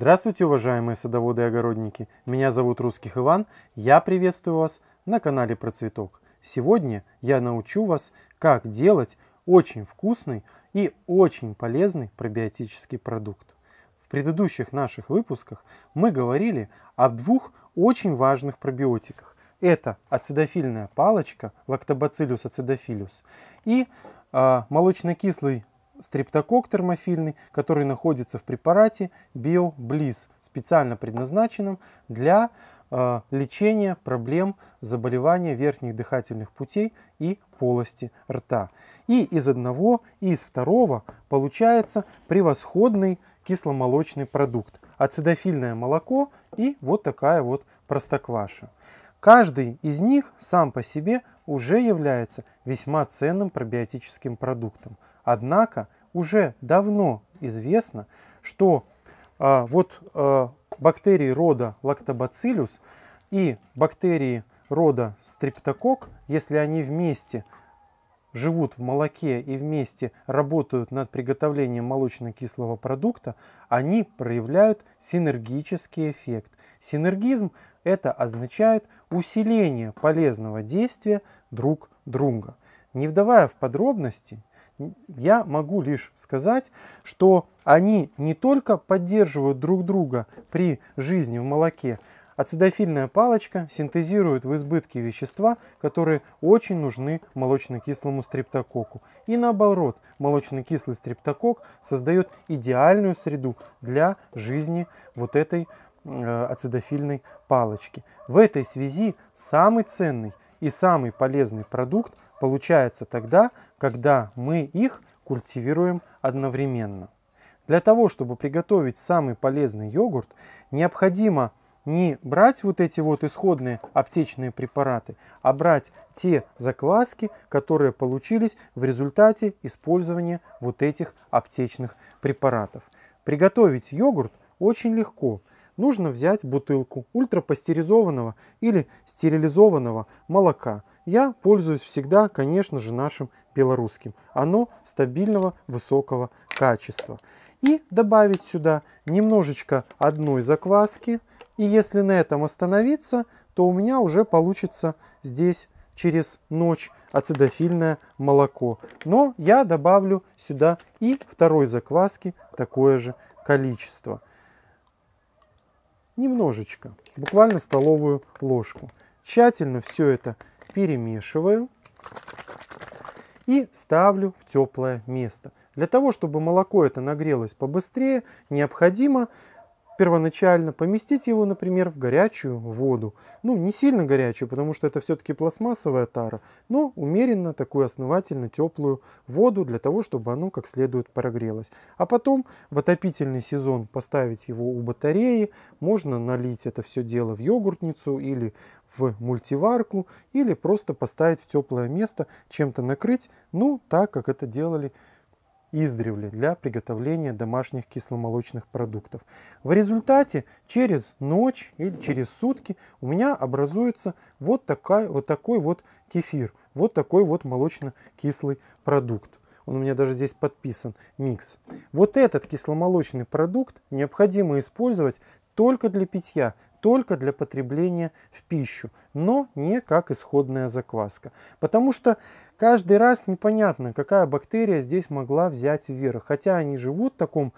Здравствуйте, уважаемые садоводы и огородники! Меня зовут Русских Иван, я приветствую вас на канале Процветок. Сегодня я научу вас, как делать очень вкусный и очень полезный пробиотический продукт. В предыдущих наших выпусках мы говорили о двух очень важных пробиотиках. Это ацидофильная палочка Lactobacillus acidophilus и э, молочнокислый стрептокок термофильный, который находится в препарате BioBliss, специально предназначенном для э, лечения проблем заболевания верхних дыхательных путей и полости рта. И из одного, и из второго получается превосходный кисломолочный продукт. Ацидофильное молоко и вот такая вот простокваша. Каждый из них сам по себе уже является весьма ценным пробиотическим продуктом. Однако уже давно известно, что а, вот а, бактерии рода лактобацилюс и бактерии рода стриптокок, если они вместе живут в молоке и вместе работают над приготовлением молочно-кислого продукта, они проявляют синергический эффект. Синергизм – это означает усиление полезного действия друг друга. Не вдавая в подробности, я могу лишь сказать, что они не только поддерживают друг друга при жизни в молоке, Ацидофильная палочка синтезирует в избытке вещества, которые очень нужны молочно-кислому стрептококу. И наоборот, молочно-кислый стрептокок создает идеальную среду для жизни вот этой э, ацидофильной палочки. В этой связи самый ценный и самый полезный продукт – получается тогда, когда мы их культивируем одновременно. Для того, чтобы приготовить самый полезный йогурт, необходимо не брать вот эти вот исходные аптечные препараты, а брать те закваски, которые получились в результате использования вот этих аптечных препаратов. Приготовить йогурт очень легко – нужно взять бутылку ультрапастеризованного или стерилизованного молока. Я пользуюсь всегда, конечно же, нашим белорусским. Оно стабильного высокого качества. И добавить сюда немножечко одной закваски. И если на этом остановиться, то у меня уже получится здесь через ночь ацидофильное молоко. Но я добавлю сюда и второй закваски такое же количество немножечко, буквально столовую ложку. Тщательно все это перемешиваю и ставлю в теплое место. Для того, чтобы молоко это нагрелось побыстрее, необходимо первоначально, поместить его, например, в горячую воду. Ну, не сильно горячую, потому что это все-таки пластмассовая тара, но умеренно такую основательно теплую воду для того, чтобы оно как следует прогрелось. А потом в отопительный сезон поставить его у батареи, можно налить это все дело в йогуртницу или в мультиварку, или просто поставить в теплое место, чем-то накрыть, ну, так, как это делали издревле для приготовления домашних кисломолочных продуктов. В результате через ночь или через сутки у меня образуется вот, такая, вот такой вот кефир, вот такой вот молочно-кислый продукт. Он у меня даже здесь подписан, микс. Вот этот кисломолочный продукт необходимо использовать только для питья, только для потребления в пищу, но не как исходная закваска. Потому что каждый раз непонятно, какая бактерия здесь могла взять вверх. Хотя они живут в таком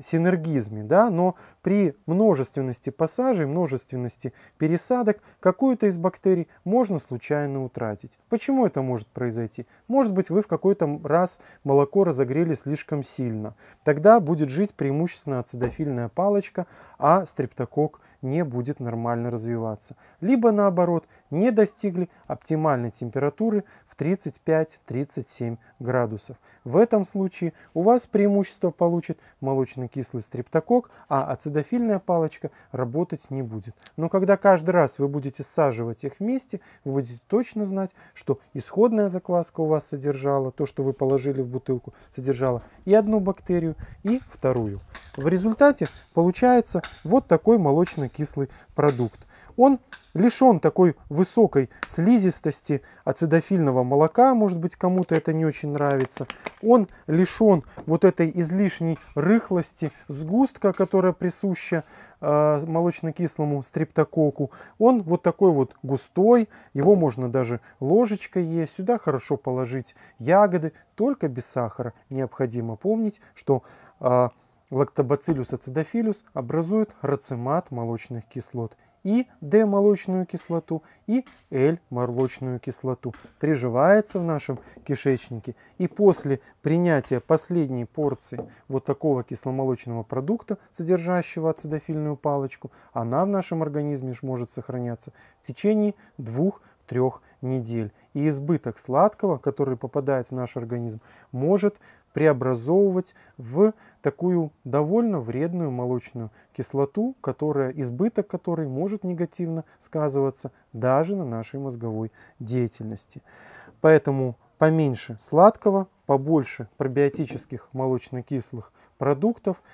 синергизме, да, но при множественности пассажей, множественности пересадок какую-то из бактерий можно случайно утратить. Почему это может произойти? Может быть, вы в какой-то раз молоко разогрели слишком сильно. Тогда будет жить преимущественно ацидофильная палочка, а стрептокок не будет нормально развиваться. Либо наоборот, не достигли оптимальной температуры в 35-37 градусов. В этом случае у вас преимущество получит молочный кислый стрептокок, а ацидофильная палочка работать не будет. Но когда каждый раз вы будете саживать их вместе, вы будете точно знать, что исходная закваска у вас содержала, то, что вы положили в бутылку, содержала и одну бактерию, и вторую. В результате получается вот такой молочно-кислый продукт. Он лишен такой высокой слизистости ацидофильного молока, может быть кому-то это не очень нравится. Он лишен вот этой излишней рыхлости сгустка, которая присуща э, молочно-кислому стрептококу. Он вот такой вот густой, его можно даже ложечкой есть. Сюда хорошо положить ягоды, только без сахара. Необходимо помнить, что э, Лактобациллус ацидофилюс образует рацимат молочных кислот и D-молочную кислоту, и L-молочную кислоту. Приживается в нашем кишечнике. И после принятия последней порции вот такого кисломолочного продукта, содержащего ацидофильную палочку, она в нашем организме может сохраняться в течение двух трех недель. И избыток сладкого, который попадает в наш организм, может преобразовывать в такую довольно вредную молочную кислоту, которая, избыток которой может негативно сказываться даже на нашей мозговой деятельности. Поэтому поменьше сладкого, побольше пробиотических кислых продуктов –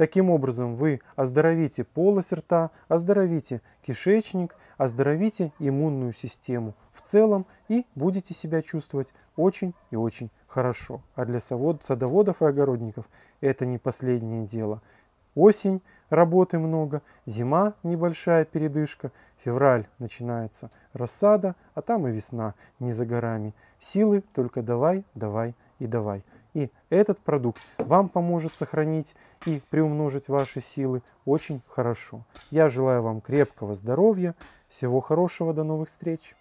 Таким образом, вы оздоровите полость рта, оздоровите кишечник, оздоровите иммунную систему в целом и будете себя чувствовать очень и очень хорошо. А для садоводов и огородников это не последнее дело. Осень, работы много, зима, небольшая передышка, февраль начинается рассада, а там и весна не за горами. Силы только давай, давай и давай. И этот продукт вам поможет сохранить и приумножить ваши силы очень хорошо. Я желаю вам крепкого здоровья, всего хорошего, до новых встреч!